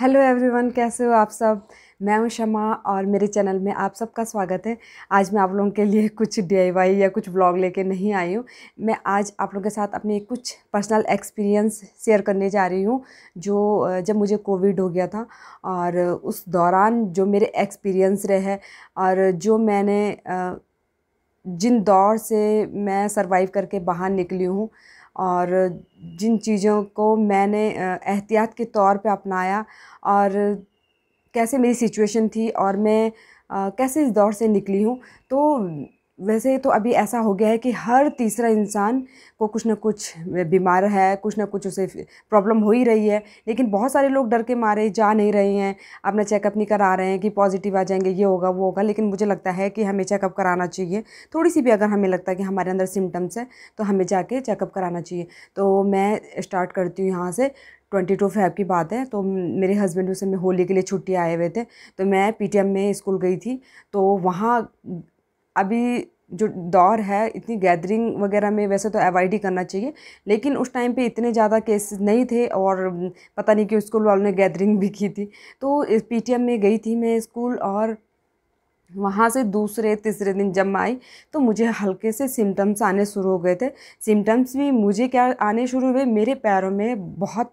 hello everyone कैसे हो आप सब मैं हूं शमा और मेरे चैनल में आप सबका स्वागत है आज मैं आप लोगों के लिए कुछ डी या कुछ ब्लॉग लेके नहीं आई हूं मैं आज आप लोगों के साथ अपने कुछ पर्सनल एक्सपीरियंस शेयर करने जा रही हूं जो जब मुझे कोविड हो गया था और उस दौरान जो मेरे एक्सपीरियंस रहे और जो मैंने जिन दौर से मैं सर्वाइव करके बाहर निकली हूँ और जिन चीज़ों को मैंने एहतियात के तौर पे अपनाया और कैसे मेरी सिचुएशन थी और मैं कैसे इस दौर से निकली हूँ तो वैसे तो अभी ऐसा हो गया है कि हर तीसरा इंसान को कुछ ना कुछ बीमार है कुछ ना कुछ उसे प्रॉब्लम हो ही रही है लेकिन बहुत सारे लोग डर के मारे जा नहीं रहे हैं अपना चेकअप नहीं करा रहे हैं कि पॉजिटिव आ जाएंगे ये होगा वो होगा लेकिन मुझे लगता है कि हमें चेकअप कराना चाहिए थोड़ी सी भी अगर हमें लगता है कि हमारे अंदर सिम्टम्स हैं तो हमें जाके चेकअप कराना चाहिए तो मैं स्टार्ट करती हूँ यहाँ से ट्वेंटी टू फाइव की बात है तो मेरे हस्बैंड उसे मैं होली के लिए छुट्टी आए हुए थे तो मैं पीटीएम में स्कूल गई थी तो वहाँ अभी जो दौर है इतनी गैदरिंग वगैरह में वैसे तो अवॉइड ही करना चाहिए लेकिन उस टाइम पे इतने ज़्यादा केसेस नहीं थे और पता नहीं कि स्कूल वालों ने गैदरिंग भी की थी तो पीटीएम में गई थी मैं स्कूल और वहाँ से दूसरे तीसरे दिन जब मैं आई तो मुझे हल्के से सिम्टम्स आने शुरू हो गए थे सिम्टम्स भी मुझे क्या आने शुरू हुए मेरे पैरों में बहुत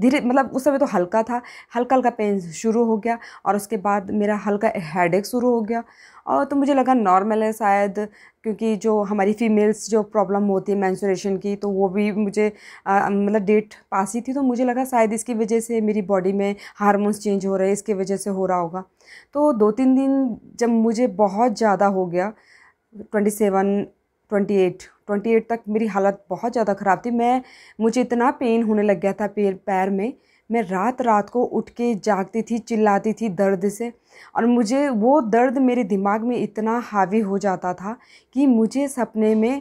धीरे मतलब उस समय तो हल्का था हल्का हल्का पेन शुरू हो गया और उसके बाद मेरा हल्का हेडेक शुरू हो गया और तो मुझे लगा नॉर्मल है शायद क्योंकि जो हमारी फीमेल्स जो प्रॉब्लम होती है मैंसुरेशन की तो वो भी मुझे मतलब डेट पास ही थी तो मुझे लगा शायद इसकी वजह से मेरी बॉडी में हारमोन्स चेंज हो रहे हैं इसकी वजह से हो रहा होगा तो दो तीन दिन जब मुझे बहुत ज़्यादा हो गया twenty seven twenty eight twenty eight तक मेरी हालत बहुत ज़्यादा ख़राब थी मैं मुझे इतना पेन होने लग गया था पैर पैर में मैं रात रात को उठ के जागती थी चिल्लाती थी दर्द से और मुझे वो दर्द मेरे दिमाग में इतना हावी हो जाता था कि मुझे सपने में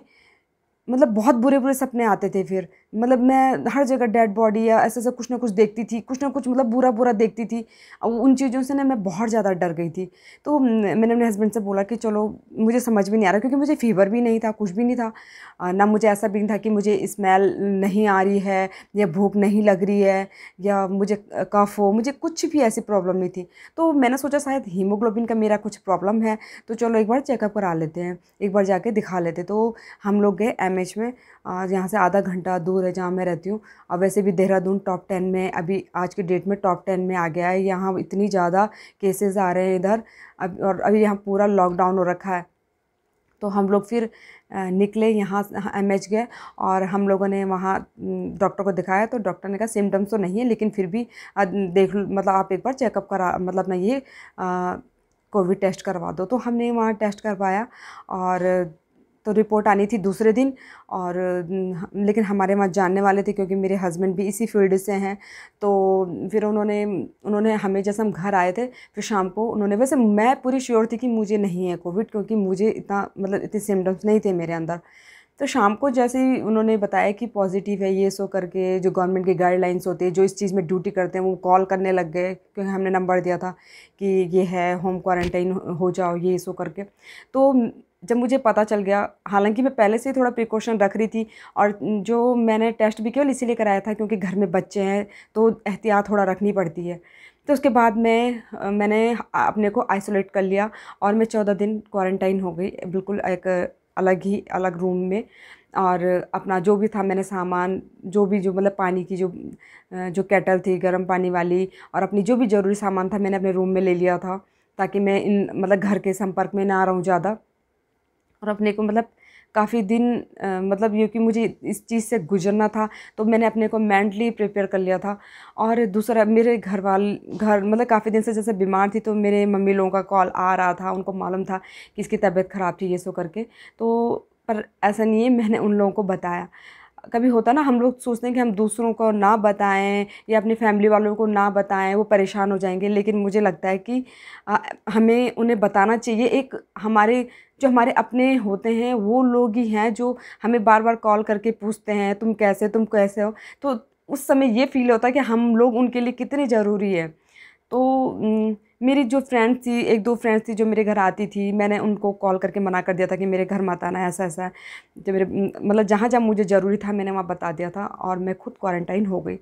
मतलब बहुत बुरे बुरे सपने आते थे फिर मतलब मैं हर जगह डेड बॉडी या ऐसा ऐसा कुछ ना कुछ देखती थी कुछ ना कुछ मतलब बुरा बुरा देखती थी उन चीज़ों से ना मैं बहुत ज़्यादा डर गई थी तो मैंने अपने हस्बैंड से बोला कि चलो मुझे समझ भी नहीं आ रहा क्योंकि मुझे फीवर भी नहीं था कुछ भी नहीं था ना मुझे ऐसा भी नहीं था कि मुझे स्मेल नहीं आ रही है या भूख नहीं लग रही है या मुझे कफ हो मुझे कुछ भी ऐसी प्रॉब्लम नहीं थी तो मैंने सोचा शायद हीमोग्लोबिन का मेरा कुछ प्रॉब्लम है तो चलो एक बार चेकअप करा लेते हैं एक बार जाके दिखा लेते तो हम लोग गए एम में यहाँ से आधा घंटा दूर है जहाँ मैं रहती हूँ और वैसे भी देहरादून टॉप टेन में अभी आज के डेट में टॉप टेन में आ गया है यहाँ इतनी ज़्यादा केसेस आ रहे हैं इधर अब और अभी यहाँ पूरा लॉकडाउन हो रखा है तो हम लोग फिर निकले यहाँ एम एच गए और हम लोगों ने वहाँ डॉक्टर को दिखाया तो डॉक्टर ने कहा सिम्टम्स तो नहीं है लेकिन फिर भी देख मतलब आप एक बार चेकअप करा मतलब ना ये कोविड टेस्ट करवा दो तो हमने वहाँ टेस्ट करवाया और तो रिपोर्ट आनी थी दूसरे दिन और हम्म, लेकिन हमारे वहाँ जानने वाले थे क्योंकि मेरे हस्बैंड भी इसी फील्ड से हैं तो फिर उन्होंने उन्होंने हमें जैसे हम घर आए थे फिर शाम को उन्होंने वैसे मैं पूरी श्योर थी कि मुझे नहीं है कोविड क्योंकि मुझे इतना मतलब इतने सिम्टम्स नहीं थे मेरे अंदर तो शाम को जैसे ही उन्होंने बताया कि पॉजिटिव है ये सो करके जो गवर्नमेंट के गाइडलाइंस होते हैं जो इस चीज़ में ड्यूटी करते हैं वो कॉल करने लग गए क्योंकि हमने नंबर दिया था कि ये है होम क्वारंटाइन हो जाओ ये सो करके तो जब मुझे पता चल गया हालांकि मैं पहले से ही थोड़ा प्रिकॉशन रख रही थी और जो मैंने टेस्ट भी केवल इसीलिए कराया था क्योंकि घर में बच्चे हैं तो एहतियात थोड़ा रखनी पड़ती है तो उसके बाद मैं मैंने अपने को आइसोलेट कर लिया और मैं चौदह दिन क्वारंटाइन हो गई बिल्कुल एक अलग ही अलग रूम में और अपना जो भी था मैंने सामान जो भी जो मतलब पानी की जो जो कैटल थी गर्म पानी वाली और अपनी जो भी ज़रूरी सामान था मैंने अपने रूम में ले लिया था ताकि मैं इन मतलब घर के संपर्क में ना रहूँ ज़्यादा और अपने को मतलब काफ़ी दिन आ, मतलब ये कि मुझे इस चीज़ से गुजरना था तो मैंने अपने को मेंटली प्रिपेयर कर लिया था और दूसरा मेरे घर वाल घर मतलब काफ़ी दिन से जैसे बीमार थी तो मेरे मम्मी लोगों का कॉल आ रहा था उनको मालूम था कि इसकी तबीयत ख़राब थी ये सो करके तो पर ऐसा नहीं है मैंने उन लोगों को बताया कभी होता ना हम लोग सोचते हैं कि हम दूसरों को ना बताएं या अपनी फैमिली वालों को ना बताएं वो परेशान हो जाएंगे लेकिन मुझे लगता है कि आ, हमें उन्हें बताना चाहिए एक हमारे जो हमारे अपने होते हैं वो लोग ही हैं जो हमें बार बार कॉल करके पूछते हैं तुम कैसे तुम कैसे हो तो उस समय ये फील होता है कि हम लोग उनके लिए कितने ज़रूरी है तो मेरी जो फ्रेंड्स थी एक दो फ्रेंड्स थी जो मेरे घर आती थी मैंने उनको कॉल करके मना कर दिया था कि मेरे घर मत आना ऐसा ऐसा है जो मेरे मतलब जहाँ जहाँ मुझे ज़रूरी था मैंने वहाँ बता दिया था और मैं खुद क्वारंटाइन हो गई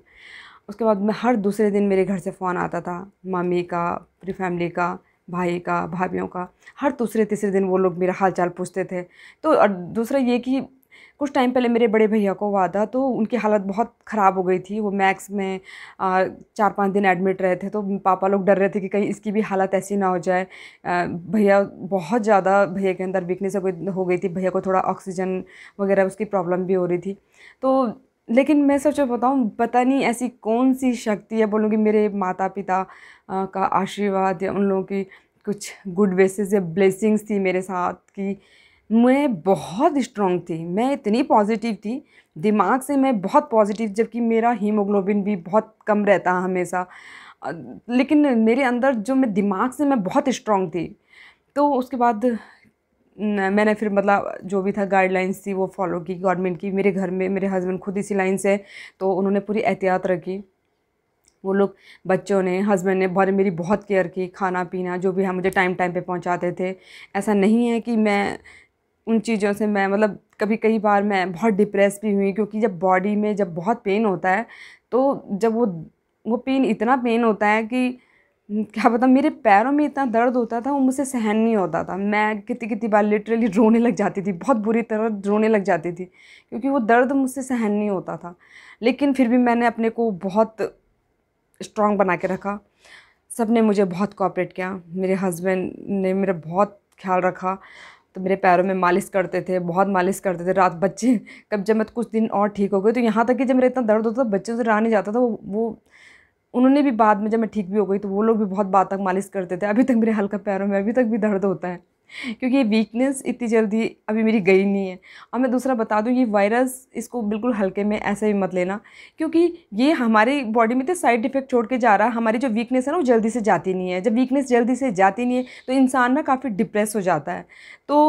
उसके बाद मैं हर दूसरे दिन मेरे घर से फ़ोन आता था मम्मी का पूरी फैमिली का भाई का भाभीियों का हर दूसरे तीसरे दिन वो लोग मेरा हाल चाल पूछते थे तो और दूसरा ये कि कुछ टाइम पहले मेरे बड़े भैया को हुआ था तो उनकी हालत बहुत ख़राब हो गई थी वो मैक्स में आ, चार पाँच दिन एडमिट रहे थे तो पापा लोग डर रहे थे कि कहीं इसकी भी हालत ऐसी ना हो जाए भैया बहुत ज़्यादा भैया के अंदर वीकनेस हो गई थी भैया को थोड़ा ऑक्सीजन वगैरह उसकी प्रॉब्लम भी हो रही थी तो लेकिन मैं सोचो बताऊँ पता नहीं ऐसी कौन सी शक्ति है बोलूँगी कि मेरे माता पिता का आशीर्वाद या उन लोगों की कुछ गुड वेसेस या ब्लेसिंग्स थी मेरे साथ कि मैं बहुत स्ट्रॉन्ग थी मैं इतनी पॉजिटिव थी दिमाग से मैं बहुत पॉजिटिव जबकि मेरा हीमोग्लोबिन भी बहुत कम रहता हमेशा लेकिन मेरे अंदर जो मैं दिमाग से मैं बहुत स्ट्रॉन्ग थी तो उसके बाद मैंने फिर मतलब जो भी था गाइडलाइंस थी वो फॉलो की गवर्नमेंट की मेरे घर में मेरे हस्बैंड खुद इसी लाइन से तो उन्होंने पूरी एहतियात रखी वो लोग बच्चों ने हस्बैंड ने बहुत मेरी बहुत केयर की खाना पीना जो भी है मुझे टाइम टाइम पे पहुंचाते थे ऐसा नहीं है कि मैं उन चीज़ों से मैं मतलब कभी कई बार मैं बहुत डिप्रेस भी हुई क्योंकि जब बॉडी में जब बहुत पेन होता है तो जब वो वो पेन इतना पेन होता है कि क्या पता मेरे पैरों में इतना दर्द होता था वो मुझसे सहन नहीं होता था मैं कितनी कितनी बार लिटरली रोने लग जाती थी बहुत बुरी तरह रोने लग जाती थी क्योंकि वो दर्द मुझसे सहन नहीं होता था लेकिन फिर भी मैंने अपने को बहुत स्ट्रांग बना के रखा सब ने मुझे बहुत कॉपरेट किया मेरे हस्बैंड ने मेरा बहुत ख्याल रखा तो मेरे पैरों में मालिश करते थे बहुत मालिश करते थे रात बच्चे कब जब मैं कुछ दिन और ठीक हो गए तो यहाँ तक कि जब मेरा इतना दर्द होता था बच्चे से रहा नहीं जाता था वो वो उन्होंने भी बाद में जब मैं ठीक भी हो गई तो वो लोग भी बहुत बाद तक मालिश करते थे अभी तक मेरे हल्का पैरों में अभी तक भी दर्द होता है क्योंकि ये वीकनेस इतनी जल्दी अभी मेरी गई नहीं है और मैं दूसरा बता दूँ ये वायरस इसको बिल्कुल हल्के में ऐसे ही मत लेना क्योंकि ये हमारे बॉडी में तो साइड इफेक्ट छोड़ के जा रहा है हमारी जो वीकनेस है ना वो जल्दी से जाती नहीं है जब वीकनेस जल्दी से जाती नहीं है तो इंसान ना काफ़ी डिप्रेस हो जाता है तो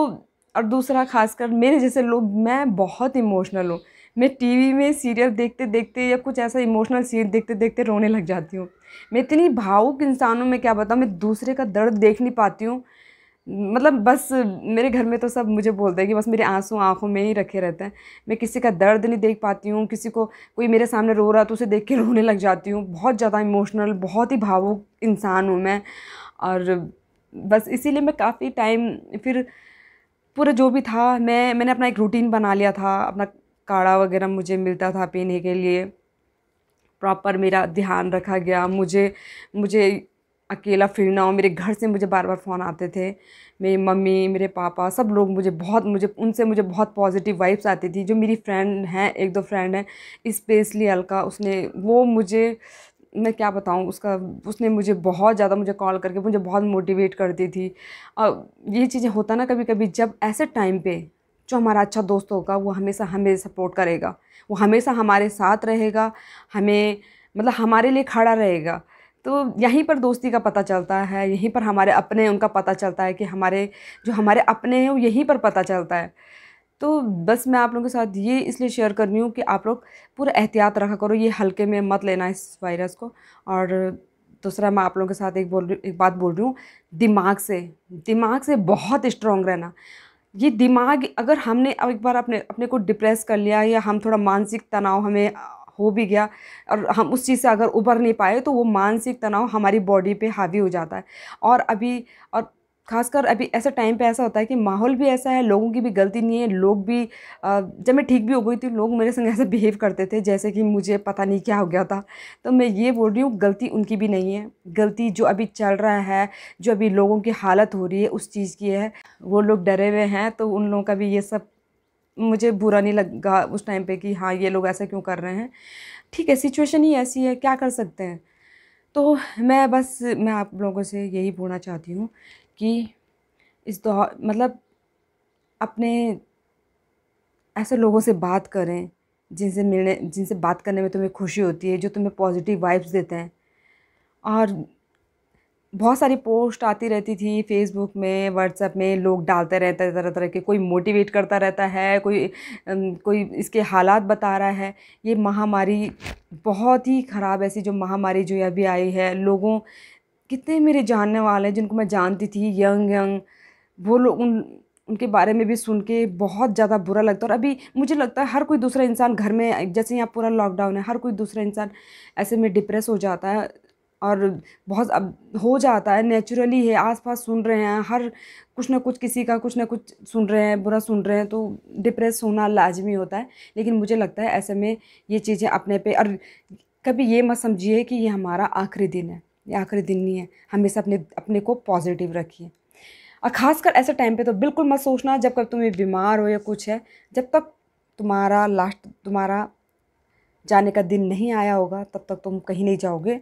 और दूसरा खासकर मेरे जैसे लोग मैं बहुत इमोशनल हूँ मैं टीवी में सीरियल देखते देखते या कुछ ऐसा इमोशनल सीन देखते देखते रोने लग जाती हूँ मैं इतनी भावुक इंसानों में क्या बताऊँ मैं दूसरे का दर्द देख नहीं पाती हूँ मतलब बस मेरे घर में तो सब मुझे बोलते हैं कि बस मेरे आंसू आंखों में ही रखे रहते हैं मैं किसी का दर्द नहीं देख पाती हूँ किसी को कोई मेरे सामने रो रहा है तो उसे देख के रोने लग जाती हूँ बहुत ज़्यादा इमोशनल बहुत ही भावुक इंसान हूँ मैं और बस इसीलिए मैं काफ़ी टाइम फिर पूरा जो भी था मैं मैंने अपना एक रूटीन बना लिया था अपना काढ़ा वगैरह मुझे मिलता था पीने के लिए प्रॉपर मेरा ध्यान रखा गया मुझे मुझे अकेला फील ना हो मेरे घर से मुझे बार बार फ़ोन आते थे मेरी मम्मी मेरे पापा सब लोग मुझे बहुत मुझे उनसे मुझे बहुत पॉजिटिव वाइब्स आती थी जो मेरी फ्रेंड हैं एक दो फ्रेंड हैं स्पेशली अलका उसने वो मुझे मैं क्या बताऊँ उसका उसने मुझे बहुत ज़्यादा मुझे कॉल करके मुझे बहुत मोटिवेट करती थी और ये चीज़ें होता ना कभी कभी जब ऐसे टाइम पे जो हमारा अच्छा दोस्त होगा वो हमेशा हमें सपोर्ट करेगा वो हमेशा हमारे साथ रहेगा हमें मतलब हमारे लिए खड़ा रहेगा तो यहीं पर दोस्ती का पता चलता है यहीं पर हमारे अपने उनका पता चलता है कि हमारे जो हमारे अपने हैं वो यहीं पर पता चलता है तो बस मैं आप लोगों के साथ ये इसलिए शेयर कर रही हूँ कि आप लोग पूरा एहतियात रखा करो ये हल्के में मत लेना इस वायरस को और दूसरा मैं आप लोगों के साथ एक बोल रही एक बात बोल रही हूँ दिमाग से दिमाग से बहुत स्ट्रॉन्ग रहना ये दिमाग अगर हमने अब एक बार अपने अपने को डिप्रेस कर लिया या हम थोड़ा मानसिक तनाव हमें हो भी गया और हम उस चीज़ से अगर उबर नहीं पाए तो वो मानसिक तनाव हमारी बॉडी पे हावी हो जाता है और अभी और खासकर अभी ऐसे टाइम पे ऐसा होता है कि माहौल भी ऐसा है लोगों की भी गलती नहीं है लोग भी जब मैं ठीक भी हो गई थी लोग मेरे संग ऐसे बिहेव करते थे जैसे कि मुझे पता नहीं क्या हो गया था तो मैं ये बोल रही हूँ गलती उनकी भी नहीं है गलती जो अभी चल रहा है जो अभी लोगों की हालत हो रही है उस चीज़ की है वो लोग डरे हुए हैं तो उन लोगों का भी ये सब मुझे बुरा नहीं लगा उस टाइम पर कि हाँ ये लोग ऐसा क्यों कर रहे हैं ठीक है सिचुएशन ही ऐसी है क्या कर सकते हैं तो मैं बस मैं आप लोगों से यही बोलना चाहती हूँ कि इस दौर मतलब अपने ऐसे लोगों से बात करें जिनसे मिलने जिनसे बात करने में तुम्हें खुशी होती है जो तुम्हें पॉजिटिव वाइब्स देते हैं और बहुत सारी पोस्ट आती रहती थी फेसबुक में व्हाट्सएप में लोग डालते रहते हैं तरह तरह के कोई मोटिवेट करता रहता है कोई कोई इसके हालात बता रहा है ये महामारी बहुत ही ख़राब ऐसी जो महामारी जो अभी आई है लोगों कितने मेरे जानने वाले हैं जिनको मैं जानती थी यंग यंग वो लोग उन उनके बारे में भी सुन के बहुत ज़्यादा बुरा लगता है और अभी मुझे लगता है हर कोई दूसरा इंसान घर में जैसे यहाँ पूरा लॉकडाउन है हर कोई दूसरा इंसान ऐसे में डिप्रेस हो जाता है और बहुत अब हो जाता है नेचुरली है आसपास सुन रहे हैं हर कुछ ना कुछ किसी का कुछ ना कुछ सुन रहे हैं बुरा सुन रहे हैं तो डिप्रेस होना लाजमी होता है लेकिन मुझे लगता है ऐसे में ये चीज़ें अपने पे और कभी ये मत समझिए कि ये हमारा आखिरी दिन है ये आखिरी दिन नहीं है हमेशा अपने अपने को पॉजिटिव रखिए और ख़ासकर ऐसे टाइम पे तो बिल्कुल मत सोचना जब तक तुम्हें बीमार हो या कुछ है जब तक तुम्हारा लास्ट तुम्हारा जाने का दिन नहीं आया होगा तब तक तुम कहीं नहीं जाओगे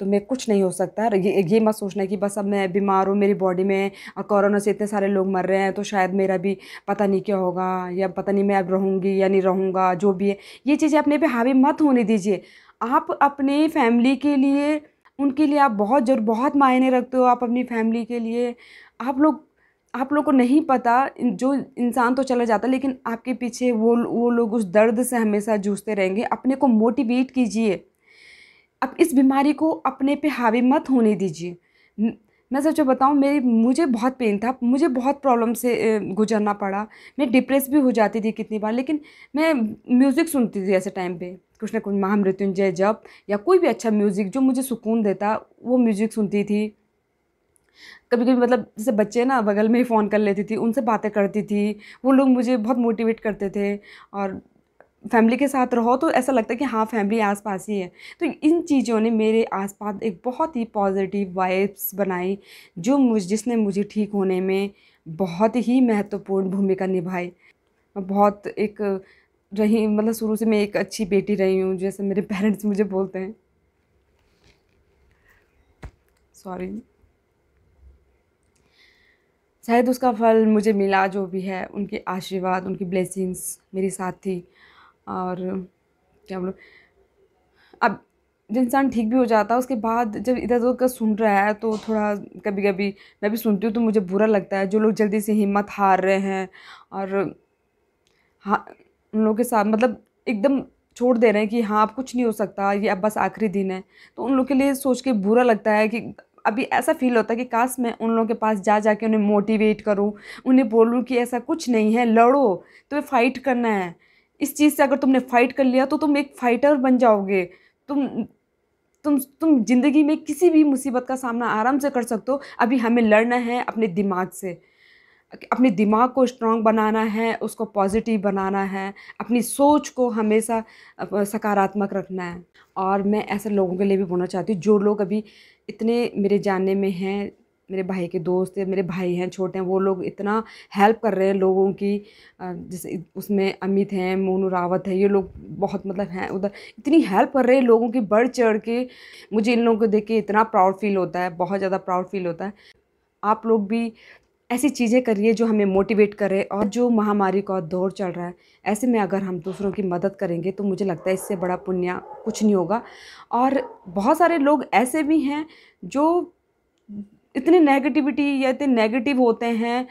तुम्हें कुछ नहीं हो सकता ये ये मत सोचना कि बस अब मैं बीमार हूँ मेरी बॉडी में और कोरोना से इतने सारे लोग मर रहे हैं तो शायद मेरा भी पता नहीं क्या होगा या पता नहीं मैं अब रहूँगी या नहीं रहूँगा जो भी है ये चीज़ें अपने पे हावी मत होने दीजिए आप अपने फैमिली के लिए उनके लिए आप बहुत जरूर बहुत मायने रखते हो आप अपनी फैमिली के लिए आप लोग आप लोग को नहीं पता जो इंसान तो चला जाता लेकिन आपके पीछे वो वो लोग उस दर्द से हमेशा जूझते रहेंगे अपने को मोटिवेट कीजिए अब इस बीमारी को अपने पे हावी मत होने दीजिए मैं सच बताऊँ मेरी मुझे बहुत पेन था मुझे बहुत प्रॉब्लम से गुजरना पड़ा मैं डिप्रेस भी हो जाती थी कितनी बार लेकिन मैं म्यूज़िक सुनती थी ऐसे टाइम पर कुछ ना कुछ महामृत्युंजय जप या कोई भी अच्छा म्यूज़िक जो मुझे सुकून देता वो म्यूज़िक सुनती थी कभी कभी मतलब जैसे बच्चे ना बगल में ही फ़ोन कर लेती थी उनसे बातें करती थी वो लोग मुझे बहुत मोटिवेट करते थे और फैमिली के साथ रहो तो ऐसा लगता है कि हाँ फैमिली आसपास ही है तो इन चीज़ों ने मेरे आसपास एक बहुत ही पॉजिटिव वाइब्स बनाई जो मुझ जिसने मुझे ठीक होने में बहुत ही महत्वपूर्ण भूमिका निभाई बहुत एक रही मतलब शुरू से मैं एक अच्छी बेटी रही हूँ जैसे मेरे पेरेंट्स मुझे बोलते हैं सॉरी शायद उसका फल मुझे मिला जो भी है उनके आशीर्वाद उनकी ब्लेसिंग्स मेरे साथ थी और क्या बोलो अब जब इंसान ठीक भी हो जाता है उसके बाद जब इधर उधर का सुन रहा है तो थोड़ा कभी कभी मैं भी सुनती हूँ तो मुझे बुरा लगता है जो लोग जल्दी से हिम्मत हार रहे हैं और हाँ उन लोग के साथ मतलब एकदम छोड़ दे रहे हैं कि हाँ अब कुछ नहीं हो सकता ये अब बस आखिरी दिन है तो उन लोग के लिए सोच के बुरा लगता है कि अभी ऐसा फील होता है कि काश मैं उन लोगों के पास जा जा के उन्हें मोटिवेट करूँ उन्हें बोलूँ कि ऐसा कुछ नहीं है लड़ो तुम्हें फ़ाइट करना है इस चीज़ से अगर तुमने फ़ाइट कर लिया तो तुम एक फ़ाइटर बन जाओगे तुम तुम तुम ज़िंदगी में किसी भी मुसीबत का सामना आराम से कर सकते हो अभी हमें लड़ना है अपने दिमाग से अपने दिमाग को स्ट्रॉन्ग बनाना है उसको पॉजिटिव बनाना है अपनी सोच को हमेशा सकारात्मक रखना है और मैं ऐसे लोगों के लिए भी बोलना चाहती हूँ जो लोग अभी इतने मेरे जानने में हैं मेरे भाई के दोस्त हैं मेरे भाई हैं छोटे हैं वो लोग इतना हेल्प कर रहे हैं लोगों की जैसे उसमें अमित हैं मोनू रावत है ये लोग बहुत मतलब हैं उधर इतनी हेल्प कर रहे हैं लोगों की बढ़ चढ़ के मुझे इन लोगों को देख के इतना प्राउड फील होता है बहुत ज़्यादा प्राउड फील होता है आप लोग भी ऐसी चीज़ें करिए जो हमें मोटिवेट करे और जो महामारी का दौर चल रहा है ऐसे में अगर हम दूसरों की मदद करेंगे तो मुझे लगता है इससे बड़ा पुण्य कुछ नहीं होगा और बहुत सारे लोग ऐसे भी हैं जो इतने नेगेटिविटी या इतने नेगेटिव होते हैं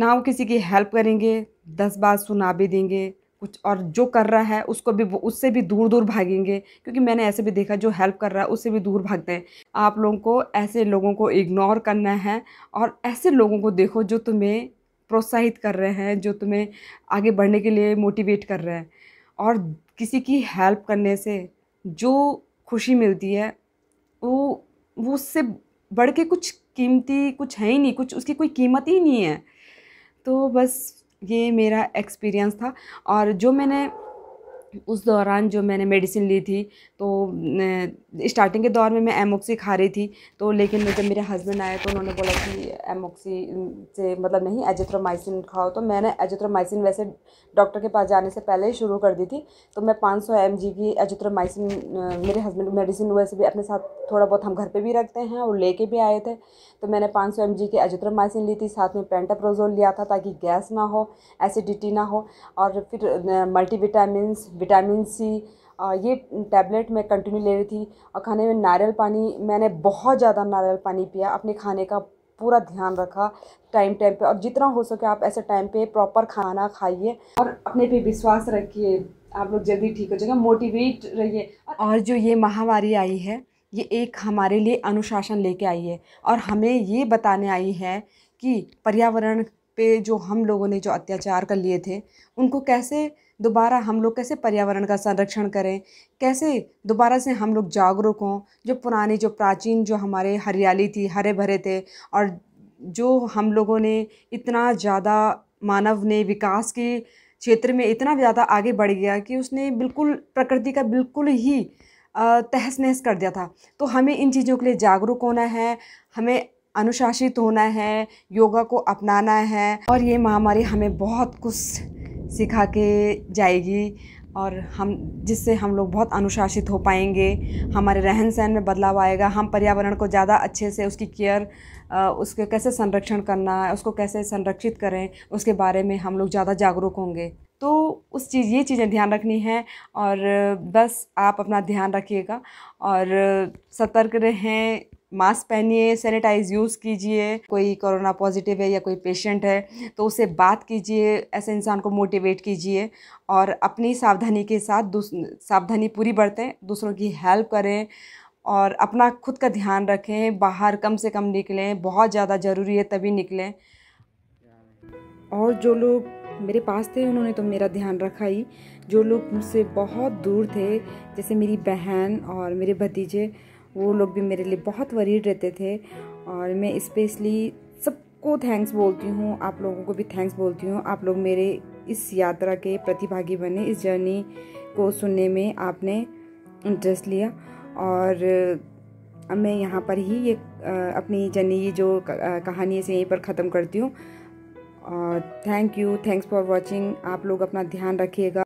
ना वो किसी की हेल्प करेंगे दस बार सुना भी देंगे कुछ और जो कर रहा है उसको भी उससे भी दूर दूर भागेंगे क्योंकि मैंने ऐसे भी देखा जो हेल्प कर रहा है उससे भी दूर भागते हैं आप लोगों को ऐसे लोगों को इग्नोर करना है और ऐसे लोगों को देखो जो तुम्हें प्रोत्साहित कर रहे हैं जो तुम्हें आगे बढ़ने के लिए मोटिवेट कर रहे हैं और किसी की हेल्प करने से जो खुशी मिलती है वो वो उससे बढ़ के कुछ कीमती कुछ है ही नहीं कुछ उसकी कोई कीमत ही नहीं है तो बस ये मेरा एक्सपीरियंस था और जो मैंने उस दौरान जो मैंने मेडिसिन ली थी तो स्टार्टिंग के दौर में मैं एमोक्सी खा रही थी तो लेकिन जब मेरे हस्बैंड आए तो उन्होंने बोला कि एमोक्सी से मतलब नहीं एजिथ्रोमाइसिन खाओ तो मैंने एजिथ्रोमाइसिन वैसे डॉक्टर के पास जाने से पहले ही शुरू कर दी थी तो मैं 500 सौ एम की एजिथ्रोमाइसिन मेरे हस्बैंड मेडिसिन वैसे भी अपने साथ थोड़ा बहुत हम घर पर भी रखते हैं और लेके भी आए थे तो मैंने पाँच सौ एम की एजिथ्रोमाइसिन ली थी साथ में पेंटाप्रोजोल लिया था ताकि गैस ना हो एसिडिटी ना हो और फिर मल्टीविटामस विटामिन सी ये टैबलेट मैं कंटिन्यू ले रही थी और खाने में नारियल पानी मैंने बहुत ज़्यादा नारियल पानी पिया अपने खाने का पूरा ध्यान रखा टाइम टाइम पे और जितना हो सके आप ऐसे टाइम पे प्रॉपर खाना खाइए और अपने पे विश्वास रखिए आप लोग जल्दी ठीक हो जाएगा मोटिवेट रहिए और जो ये महामारी आई है ये एक हमारे लिए अनुशासन लेके आई है और हमें ये बताने आई है कि पर्यावरण पे जो हम लोगों ने जो अत्याचार कर लिए थे उनको कैसे दोबारा हम लोग कैसे पर्यावरण का संरक्षण करें कैसे दोबारा से हम लोग जागरूक हों जो पुराने जो प्राचीन जो हमारे हरियाली थी हरे भरे थे और जो हम लोगों ने इतना ज़्यादा मानव ने विकास के क्षेत्र में इतना ज़्यादा आगे बढ़ गया कि उसने बिल्कुल प्रकृति का बिल्कुल ही तहस नहस कर दिया था तो हमें इन चीज़ों के लिए जागरूक होना है हमें अनुशासित होना है योगा को अपनाना है और ये महामारी हमें बहुत कुछ सिखा के जाएगी और हम जिससे हम लोग बहुत अनुशासित हो पाएंगे हमारे रहन सहन में बदलाव आएगा हम पर्यावरण को ज़्यादा अच्छे से उसकी केयर उसके कैसे संरक्षण करना है उसको कैसे संरक्षित करें उसके बारे में हम लोग ज़्यादा जागरूक होंगे तो उस चीज़ ये चीज़ें ध्यान रखनी है और बस आप अपना ध्यान रखिएगा और सतर्क रहें मास्क पहनिए सैनिटाइज यूज़ कीजिए कोई कोरोना पॉजिटिव है या कोई पेशेंट है तो उसे बात कीजिए ऐसे इंसान को मोटिवेट कीजिए और अपनी सावधानी के साथ सावधानी पूरी बरतें दूसरों की हेल्प करें और अपना खुद का ध्यान रखें बाहर कम से कम निकलें बहुत ज़्यादा ज़रूरी है तभी निकलें और जो लोग मेरे पास थे उन्होंने तो मेरा ध्यान रखा ही जो लोग मुझसे बहुत दूर थे जैसे मेरी बहन और मेरे भतीजे वो लोग भी मेरे लिए बहुत वरीड रहते थे और मैं स्पेशली सबको थैंक्स बोलती हूँ आप लोगों को भी थैंक्स बोलती हूँ आप लोग मेरे इस यात्रा के प्रतिभागी बने इस जर्नी को सुनने में आपने इंटरेस्ट लिया और मैं यहाँ पर ही ये अपनी जर्नी जो कहानी है से यहीं पर ख़त्म करती हूँ और thank you thanks for watching आप लोग अपना ध्यान रखिएगा